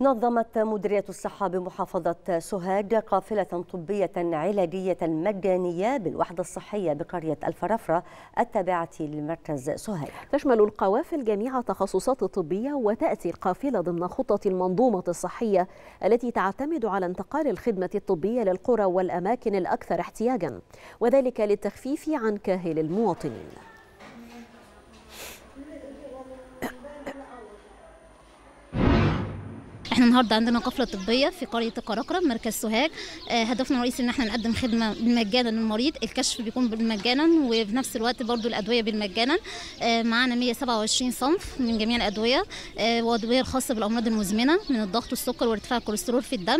نظمت مديرية الصحة بمحافظة سوهاج قافلة طبية علاجية مجانية بالوحدة الصحية بقرية الفرافرة التابعة لمركز سوهاج تشمل القوافل جميع التخصصات الطبية وتأتي القافلة ضمن خطة المنظومة الصحية التي تعتمد على انتقال الخدمة الطبية للقرى والأماكن الأكثر احتياجا وذلك للتخفيف عن كاهل المواطنين احنا النهارده عندنا قفله طبيه في قريه القراقره مركز سوهاج آه، هدفنا الرئيسي ان احنا نقدم خدمه مجانا للمريض الكشف بيكون مجانا وفي نفس الوقت برضو الادويه بالمجانا آه، معانا 127 صنف من جميع الادويه آه، وادويه الخاصه بالامراض المزمنه من الضغط والسكر وارتفاع الكوليسترول في الدم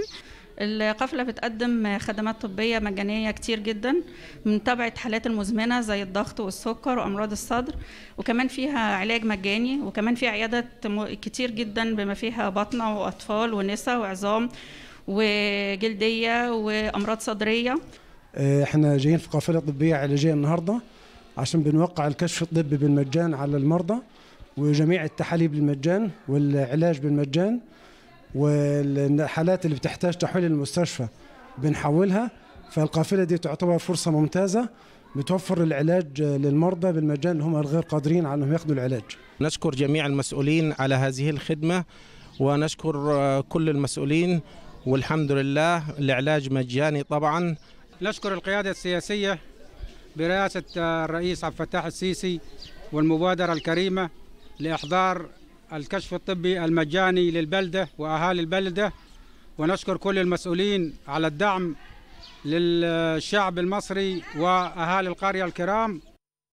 القافله بتقدم خدمات طبيه مجانيه كتير جدا من تبعه حالات المزمنه زي الضغط والسكر وامراض الصدر وكمان فيها علاج مجاني وكمان في عيادات كتير جدا بما فيها بطنه واطفال ونساء وعظام وجلديه وامراض صدريه آه، احنا جايين في قافله طبيه علاجيه النهارده عشان بنوقع الكشف الطبي بالمجان على المرضى وجميع التحاليل بالمجان والعلاج بالمجان والحالات اللي بتحتاج تحويل المستشفى بنحولها فالقافله دي تعتبر فرصه ممتازه بتوفر العلاج للمرضى بالمجان اللي هم الغير قادرين على انهم ياخذوا العلاج. نشكر جميع المسؤولين على هذه الخدمه ونشكر كل المسؤولين والحمد لله العلاج مجاني طبعا. نشكر القياده السياسيه برئاسه الرئيس عبد الفتاح السيسي والمبادره الكريمه لاحضار الكشف الطبي المجاني للبلدة وأهالي البلدة ونشكر كل المسؤولين على الدعم للشعب المصري وأهالي القرية الكرام